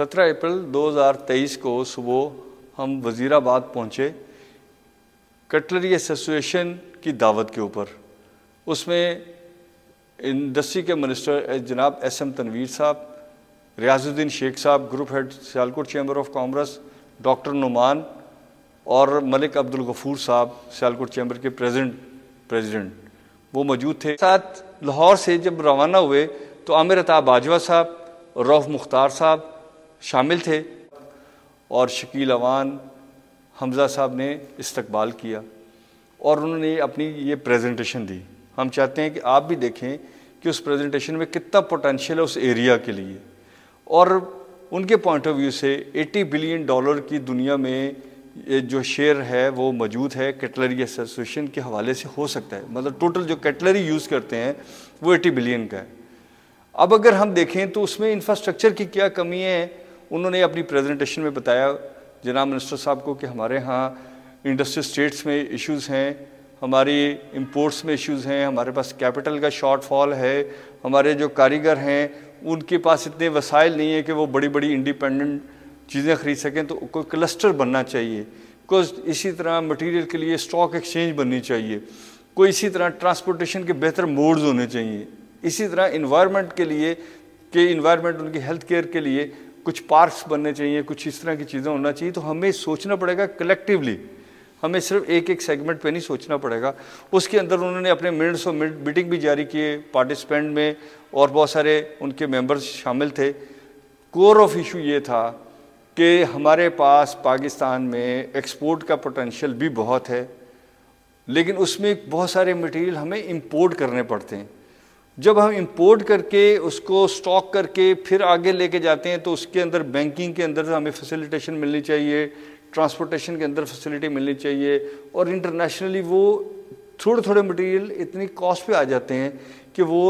17 अप्रैल 2023 को सुबह हम वज़ीराबाद पहुँचे कटलरी एसोसिएशन की दावत के ऊपर उसमें इंडस्ट्री के मिनिस्टर जनाब एस एम तनवीर साहब रियाजुद्दीन शेख साहब group head Sialkot chamber of commerce doctor Numan और मलिक अब्दुल गफूर साहब सियालकोट चैम्बर के प्रेजेंट प्रेजिडेंट वो मौजूद थे साथ लाहौर से जब रवाना हुए तो आमिर अताब बाजवा साहब रौफ मुख्तार साहब शामिल थे और शकील अवान हमज़ा साहब ने इस्तकबाल किया और उन्होंने अपनी ये प्रेजेंटेशन दी हम चाहते हैं कि आप भी देखें कि उस प्रेजेंटेशन में कितना पोटेंशियल है उस एरिया के लिए और उनके पॉइंट ऑफ व्यू से 80 बिलियन डॉलर की दुनिया में जो शेयर है वो मौजूद है कैटलरी एसोसिएशन के हवाले से हो सकता है मतलब टोटल जो कैटलरी यूज़ करते हैं वो 80 बिलियन का है अब अगर हम देखें तो उसमें इंफ्रास्ट्रक्चर की क्या कमी है उन्होंने अपनी प्रेजेंटेशन में बताया जनाब मिनिस्टर साहब को कि हमारे यहाँ इंडस्ट्रियल स्टेट्स में इश्यूज़ हैं हमारी इंपोर्ट्स में इश्यूज़ हैं हमारे पास कैपिटल का शॉर्टफॉल है हमारे जो कारीगर हैं उनके पास इतने वसाइल नहीं है कि वो बड़ी बड़ी इंडिपेंडेंट चीज़ें ख़रीद सकें तो कोई क्लस्टर बनना चाहिए बिकॉज इसी तरह मटेरियल के लिए स्टॉक एक्सचेंज बननी चाहिए कोई इसी तरह ट्रांसपोर्टेशन के बेहतर मोड्स होने चाहिए इसी तरह इन्वायरमेंट के लिए कि इन्वायरमेंट उनकी हेल्थ केयर के लिए कुछ पार्क्स बनने चाहिए कुछ इस तरह की चीज़ें होना चाहिए तो हमें सोचना पड़ेगा कलेक्टिवली हमें सिर्फ एक एक सेगमेंट पे नहीं सोचना पड़ेगा उसके अंदर उन्होंने अपने मिनट्स और मिनट मीटिंग भी जारी किए पार्टिसिपेंट में और बहुत सारे उनके मेंबर्स शामिल थे कोर ऑफ इशू ये था कि हमारे पास पाकिस्तान में एक्सपोर्ट का पोटेंशियल भी बहुत है लेकिन उसमें बहुत सारे मटेरियल हमें इम्पोर्ट करने पड़ते हैं जब हम इंपोर्ट करके उसको स्टॉक करके फिर आगे लेके जाते हैं तो उसके अंदर बैंकिंग के अंदर हमें फैसिलिटेशन मिलनी चाहिए ट्रांसपोर्टेशन के अंदर फैसिलिटी मिलनी चाहिए और इंटरनेशनली वो थोड़े थोड़े मटेरियल इतनी कॉस्ट पे आ जाते हैं कि वो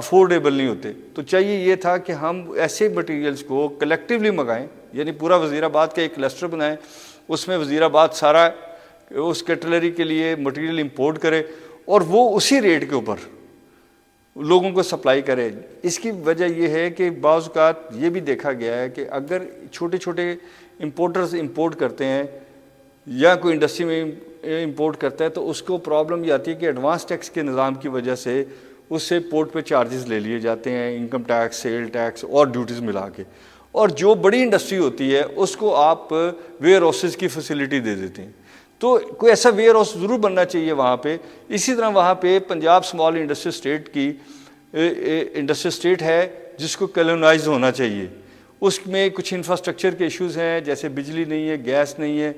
अफोर्डेबल नहीं होते तो चाहिए ये था कि हम ऐसे मटेरियल्स को कलेक्टिवली मंगाएं यानी पूरा वज़ीराबाद का एक क्लस्टर बनाएं उसमें वज़ीराबाद सारा उस कैटलरी के लिए मटेरियल इंपोर्ट करे और वो उसी रेट के ऊपर लोगों को सप्लाई करें इसकी वजह यह है कि बाज़ात ये भी देखा गया है कि अगर छोटे छोटे इम्पोर्टर्स इम्पोर्ट करते हैं या कोई इंडस्ट्री में इम्पोर्ट करता है तो उसको प्रॉब्लम ये आती है कि एडवांस टैक्स के निज़ाम की वजह से उससे पोर्ट पे चार्जेस ले लिए जाते हैं इनकम टैक्स सेल टैक्स और ड्यूटीज़ मिला के और जो बड़ी इंडस्ट्री होती है उसको आप वेयर हाउसेज की फैसिलिटी दे देते हैं तो कोई ऐसा वेयर हाउस ज़रूर बनना चाहिए वहाँ पे इसी तरह वहाँ पे पंजाब स्मॉल इंडस्ट्री स्टेट की इंडस्ट्री स्टेट है जिसको कलोनाइज होना चाहिए उसमें कुछ इंफ्रास्ट्रक्चर के इश्यूज हैं जैसे बिजली नहीं है गैस नहीं है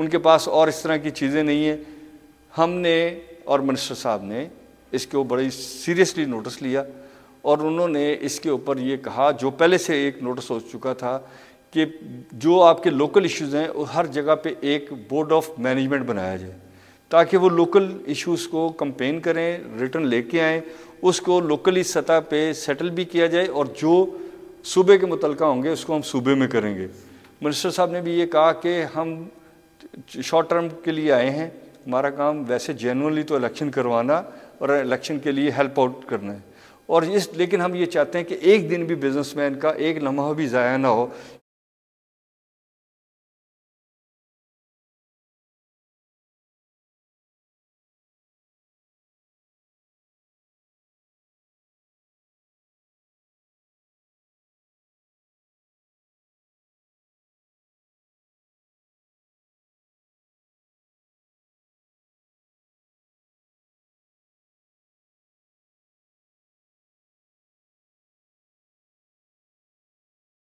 उनके पास और इस तरह की चीज़ें नहीं हैं हमने और मिनिस्टर साहब ने इसके ऊपर बड़ी सीरियसली नोटिस लिया और उन्होंने इसके ऊपर ये कहा जो पहले से एक नोटिस हो चुका था कि जो आपके लोकल इश्यूज़ हैं वो हर जगह पे एक बोर्ड ऑफ मैनेजमेंट बनाया जाए ताकि वो लोकल इश्यूज़ को कंपेन करें रिटर्न लेके आएँ उसको लोकली सतह पे सेटल भी किया जाए और जो सूबे के मुतल होंगे उसको हम सूबे में करेंगे मिनिस्टर साहब ने भी ये कहा कि हम शॉर्ट टर्म के लिए आए हैं हमारा काम वैसे जेनवनली तो इलेक्शन करवाना और इलेक्शन के लिए हेल्प आउट करना है और इस लेकिन हम ये चाहते हैं कि एक दिन भी बिजनेसमैन का एक लम्हा भी ज़ाया ना हो